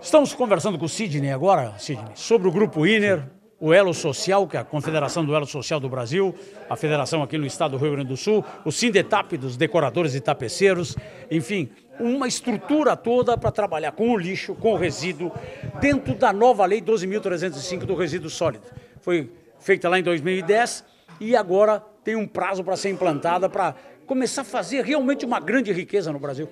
Estamos conversando com o Sidney agora, Sidney, sobre o Grupo INER, o Elo Social, que é a Confederação do Elo Social do Brasil, a federação aqui no estado do Rio Grande do Sul, o Sindetap dos decoradores e tapeceiros, enfim, uma estrutura toda para trabalhar com o lixo, com o resíduo, dentro da nova lei 12.305 do resíduo sólido. Foi feita lá em 2010 e agora tem um prazo para ser implantada para começar a fazer realmente uma grande riqueza no Brasil.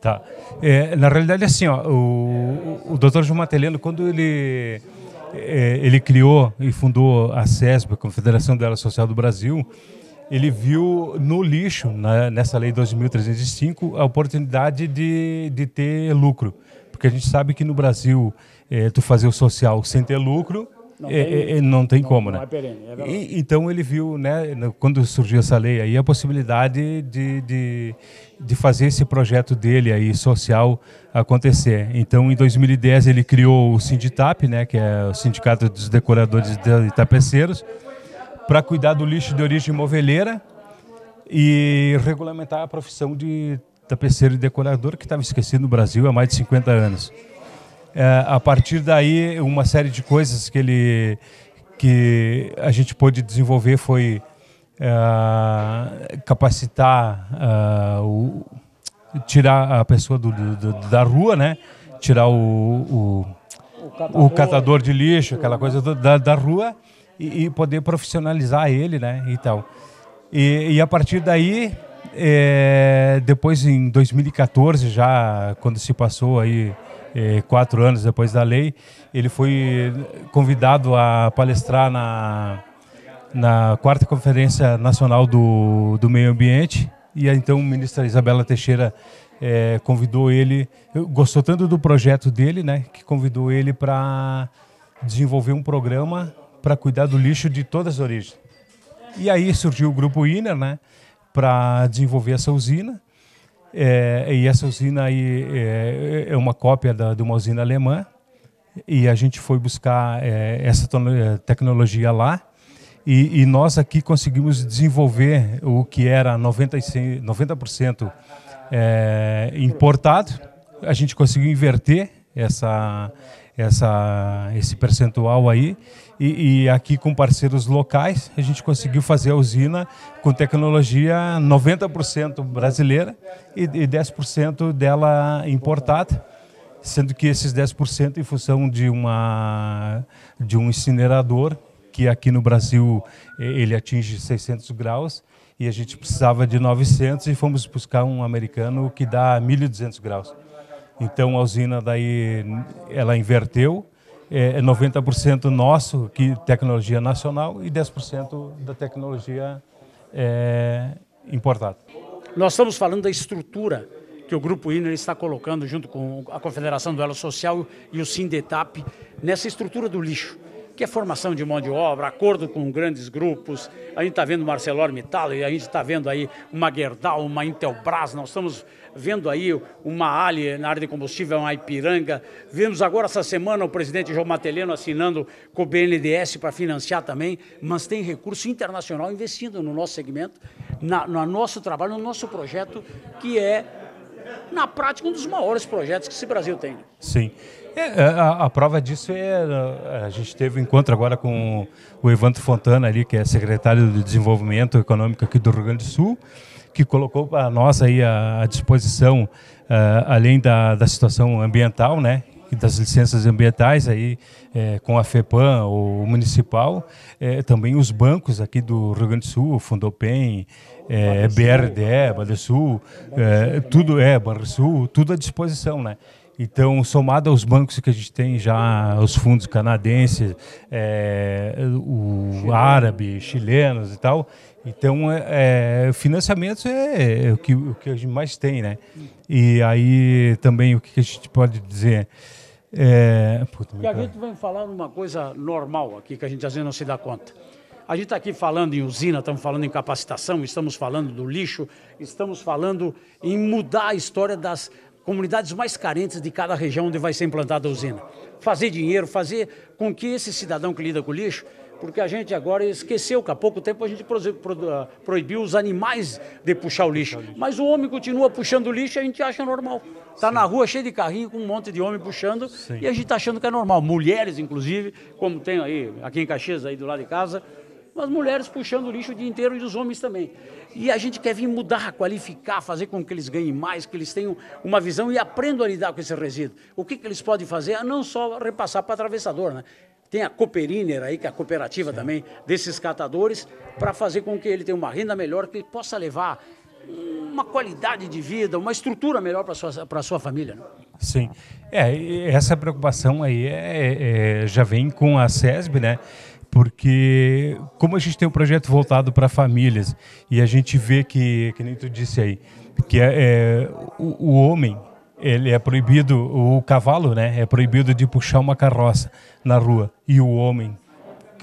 Tá. É, na realidade, assim, ó, o, o, dr doutor João Mateleno, quando ele, é, ele criou e fundou a CESB, a Confederação da Área Social do Brasil, ele viu no lixo, na, né, nessa lei 2.305, a oportunidade de, de ter lucro. Porque a gente sabe que no Brasil, é, tu fazer o social sem ter lucro não, é, tem, é, é, não tem não, como, não né? É perene, é e, então ele viu, né, quando surgiu essa lei aí, a possibilidade de, de, de, fazer esse projeto dele aí, social, acontecer. Então, em 2010, ele criou o Sinditap, né, que é o Sindicato dos Decoradores de Tapeceiros, para cuidar do lixo de origem moveleira e regulamentar a profissão de tapeceiro e decorador, que estava esquecido no Brasil há mais de 50 anos é, a partir daí, uma série de coisas que ele que a gente pôde desenvolver foi é, capacitar é, o, tirar a pessoa do, do, da rua, né? Tirar o, o, o, catador. o catador. de lixo, aquela coisa da, da rua e, e, poder profissionalizar ele, né? então E, e a partir daí é, depois, em 2014, já quando se passou aí é, quatro anos depois da lei, ele foi convidado a palestrar na, na quarta Conferência Nacional do, do Meio Ambiente. E então a ministra Isabela Teixeira é, convidou ele, gostou tanto do projeto dele, né, que convidou ele para desenvolver um programa para cuidar do lixo de todas as origens. E aí surgiu o Grupo INER, né, para desenvolver essa usina. É, e essa usina aí é, é uma cópia da, de uma usina alemã. E a gente foi buscar é, essa é, tecnologia lá. E, e, nós aqui conseguimos desenvolver o que era 90% é, importado. A gente conseguiu inverter essa, essa, esse percentual aí e, e, aqui com parceiros locais, a gente conseguiu fazer a usina com tecnologia 90% brasileira e, e 10% dela importada, sendo que esses 10% em função de, uma, de um incinerador, que aqui no Brasil ele atinge 600 graus, e a gente precisava de 900 e fomos buscar um americano que dá 1.200 graus. Então a usina daí ela inverteu, é 90% é nosso, que tecnologia nacional, e 10% da tecnologia é, importada. Nós estamos falando da estrutura que o Grupo INER está colocando, junto com a Confederação do Elo Social e o Sindetap, nessa estrutura do lixo que é formação de mão de obra, acordo com grandes grupos. A gente está vendo ArcelorMittal e a gente está vendo aí uma Gerdau, uma Intelbras, nós estamos vendo aí uma Ali na área de combustível, uma Ipiranga. vemos agora essa semana o presidente João Mateleno assinando com o BNDES para financiar também, mas tem recurso internacional investindo no nosso segmento, na, no nosso trabalho, no nosso projeto, que é na prática, um dos maiores projetos que esse Brasil tem. Sim. É, é a, a, prova disso é, é. A gente teve um encontro agora com o Evandro Fontana, ali, que é secretário de Desenvolvimento Econômico aqui do Rio Grande do Sul, que colocou para nós aí à disposição, uh, além da, da situação ambiental, né? das licenças ambientais aí é, com a FEPAM, o municipal, é, também os bancos aqui do Rio Grande do Sul, Fundopem, é, BRDE, Badesul, é, tudo é Sul tudo à disposição, né? Então, somado aos bancos que a gente tem já, os fundos canadenses, é, o Chileno. árabe, chilenos e tal, então é é, é, é, o, que, o que a gente mais tem, né? E aí também o que a gente pode dizer... É... Puta, e a cara. Tá. gente vai falar uma coisa normal aqui, que a gente às vezes não se dá conta. A gente está aqui falando em usina, estamos falando em capacitação, estamos falando do lixo, estamos falando em mudar a história das, comunidades mais carentes de cada região onde vai ser implantada a usina. Fazer dinheiro, fazer com que esse cidadão que lida com lixo porque a gente agora esqueceu que há pouco tempo a gente ah, proibiu os animais de puxar o lixo. Mas o homem continua puxando o lixo e a gente acha normal. Está na rua cheio de carrinho com um monte de homem puxando Sim. e a gente está achando que é normal. Mulheres, inclusive, como tem aí, aqui em Caxias, aí do lado de casa, as mulheres puxando o lixo o dia inteiro e os homens também. E a gente quer vir mudar, qualificar, fazer com que eles ganhem mais, que eles tenham uma visão e aprendam a lidar com esse resíduo. O que, que eles podem fazer não só repassar para atravessador, né? Tem a Cooperiner aí, que é a cooperativa Sim. também desses catadores, para fazer com que ele tenha uma renda melhor, que ele possa levar uma qualidade de vida, uma estrutura melhor para a sua, sua família. Né? Sim. É, essa preocupação aí é, é, é, já vem com a SESB, né? porque como a gente tem um projeto voltado para famílias e a gente vê que, que nem tu disse aí, que é, é o, o, homem ele é proibido, o cavalo, né, é proibido de puxar uma carroça na rua e o homem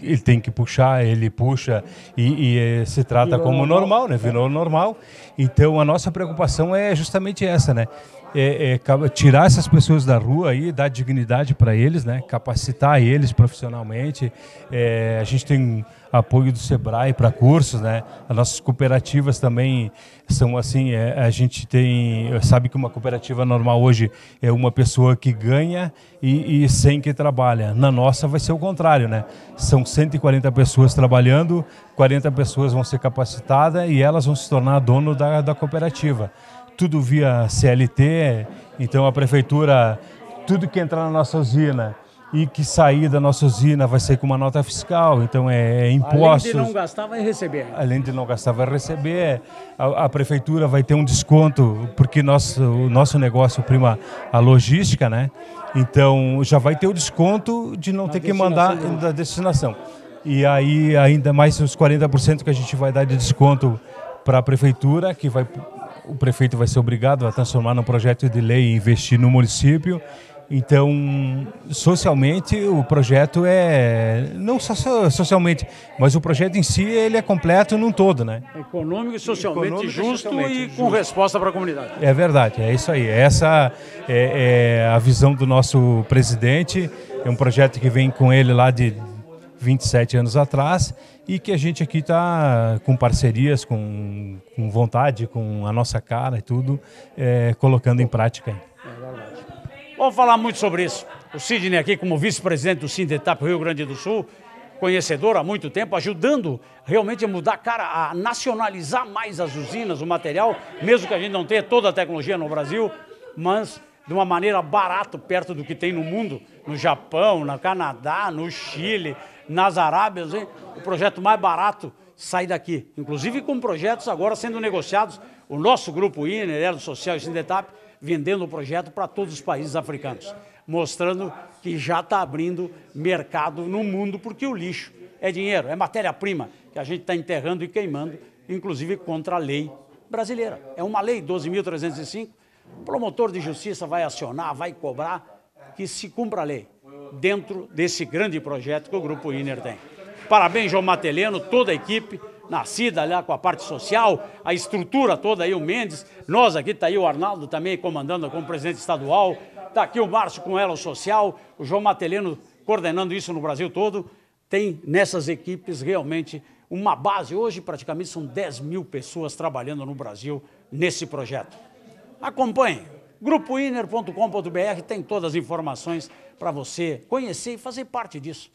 ele tem que puxar, ele puxa e, e eh, se trata virou como normal, normal, né? Virou normal. Então a nossa preocupação é justamente essa, né? é, é, tirar essas pessoas da rua e dar dignidade para eles, né? capacitar eles profissionalmente. É, a gente tem apoio do Sebrae para cursos, né? As nossas cooperativas também são assim, é, a gente tem, sabe que uma cooperativa normal hoje é uma pessoa que ganha e, e sem que trabalha. Na nossa vai ser o contrário, né? São 140 pessoas trabalhando, 40 pessoas vão ser capacitadas e elas vão se tornar dono da, da cooperativa tudo via CLT, então a prefeitura, tudo que entrar na nossa usina e que sair da nossa usina vai ser com uma nota fiscal, então é, é impostos. Além de não gastar, vai receber. Além de não gastar, vai receber. A, a prefeitura vai ter um desconto, porque nosso, o nosso negócio prima a logística, né? Então já vai ter o desconto de não na ter que mandar da né? destinação. E aí ainda mais os 40% que a gente vai dar de desconto para a prefeitura, que vai o prefeito vai ser obrigado a transformar num projeto de lei e investir no município. Então, socialmente, o projeto é não só socialmente, mas o projeto em si ele é completo num todo, né? Econômico, socialmente Econômico justo e socialmente justo e com resposta para a comunidade. É verdade, é isso aí. É essa é, é a visão do nosso presidente. É um projeto que vem com ele lá de 27 anos atrás e que a gente aqui está com parcerias, com, com, vontade, com a nossa cara e tudo, é, colocando em prática. É Vamos falar muito sobre isso. O Sidney aqui como vice-presidente do Sindetap Rio Grande do Sul, conhecedor há muito tempo, ajudando realmente a mudar, cara, a nacionalizar mais as usinas, o material, mesmo que a gente não tenha toda a tecnologia no Brasil, mas de uma maneira barata perto do que tem no mundo, no Japão, no Canadá, no Chile, nas Arábias. Hein? O projeto mais barato sai daqui, inclusive com projetos agora sendo negociados. O nosso grupo INER, Elo Social e Sindetap, vendendo o projeto para todos os países africanos, mostrando que já está abrindo mercado no mundo, porque o lixo é dinheiro, é matéria-prima que a gente está enterrando e queimando, inclusive contra a lei brasileira. É uma lei 12.305 o promotor de justiça vai acionar, vai cobrar que se cumpra a lei dentro desse grande projeto que o Grupo INER tem. Parabéns, João Mateleno, toda a equipe, nascida lá com a parte social, a estrutura toda aí, o Mendes, nós aqui, está aí o Arnaldo também comandando como presidente estadual, está aqui o Márcio com ela, o social, o João Mateleno coordenando isso no Brasil todo, tem nessas equipes realmente uma base. Hoje, praticamente, são 10 mil pessoas trabalhando no Brasil nesse projeto acompanhe. Grupowinner.com.br tem todas as informações para você conhecer e fazer parte disso.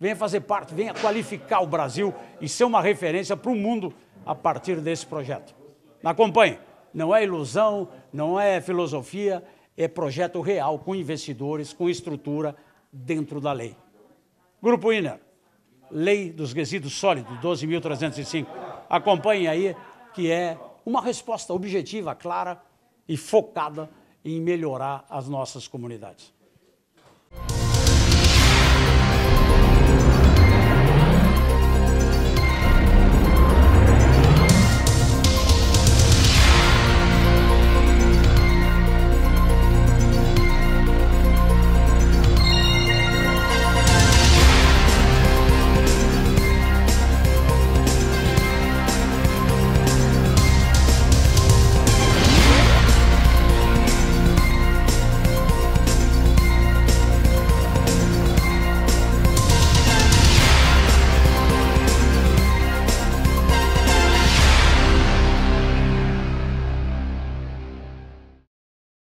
Venha fazer parte, venha qualificar o Brasil e ser uma referência para o mundo a partir desse projeto. Acompanhe. Não é ilusão, não é filosofia, é projeto real com investidores, com estrutura dentro da lei. Grupo INER, Lei dos Resíduos Sólidos, 12.305. Acompanhe aí, que é uma resposta objetiva, clara, e focada em melhorar as nossas comunidades.